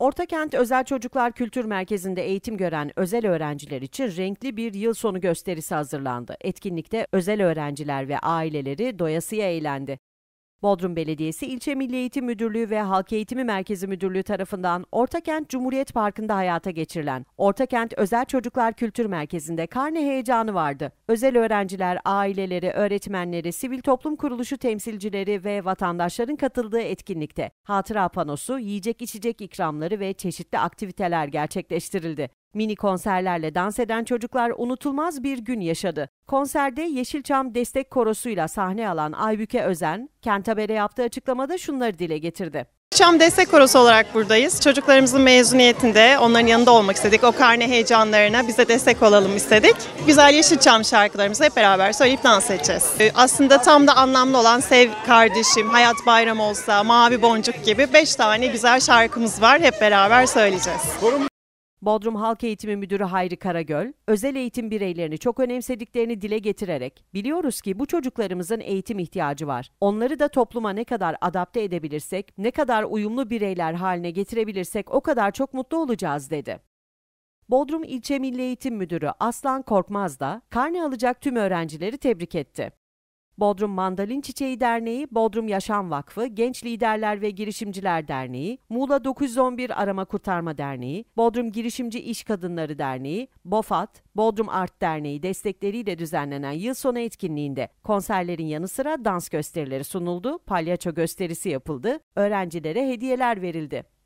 Ortakent Özel Çocuklar Kültür Merkezi'nde eğitim gören özel öğrenciler için renkli bir yıl sonu gösterisi hazırlandı. Etkinlikte özel öğrenciler ve aileleri doyasıya eğlendi. Bodrum Belediyesi İlçe Milli Eğitim Müdürlüğü ve Halk Eğitimi Merkezi Müdürlüğü tarafından Ortakent Cumhuriyet Parkı'nda hayata geçirilen Ortakent Özel Çocuklar Kültür Merkezi'nde karne heyecanı vardı. Özel öğrenciler, aileleri, öğretmenleri, sivil toplum kuruluşu temsilcileri ve vatandaşların katıldığı etkinlikte hatıra panosu, yiyecek içecek ikramları ve çeşitli aktiviteler gerçekleştirildi. Mini konserlerle dans eden çocuklar unutulmaz bir gün yaşadı. Konserde Yeşilçam Destek Korosu'yla sahne alan Aybüke Özen, Kentaber'e yaptığı açıklamada şunları dile getirdi. Çam Destek Korosu olarak buradayız. Çocuklarımızın mezuniyetinde onların yanında olmak istedik. O karne heyecanlarına bize destek olalım istedik. Güzel Yeşilçam şarkılarımızı hep beraber söyleyip dans edeceğiz. Ee, aslında tam da anlamlı olan Sev Kardeşim, Hayat Bayram Olsa, Mavi Boncuk gibi 5 tane güzel şarkımız var. Hep beraber söyleyeceğiz. Bodrum Halk Eğitimi Müdürü Hayri Karagöl, özel eğitim bireylerini çok önemsediklerini dile getirerek, biliyoruz ki bu çocuklarımızın eğitim ihtiyacı var. Onları da topluma ne kadar adapte edebilirsek, ne kadar uyumlu bireyler haline getirebilirsek o kadar çok mutlu olacağız dedi. Bodrum İlçe Milli Eğitim Müdürü Aslan Korkmaz da karne alacak tüm öğrencileri tebrik etti. Bodrum Mandalin Çiçeği Derneği, Bodrum Yaşam Vakfı, Genç Liderler ve Girişimciler Derneği, Muğla 911 Arama Kurtarma Derneği, Bodrum Girişimci İş Kadınları Derneği, BOFAT, Bodrum Art Derneği destekleriyle düzenlenen yıl sonu etkinliğinde konserlerin yanı sıra dans gösterileri sunuldu, palyaço gösterisi yapıldı, öğrencilere hediyeler verildi.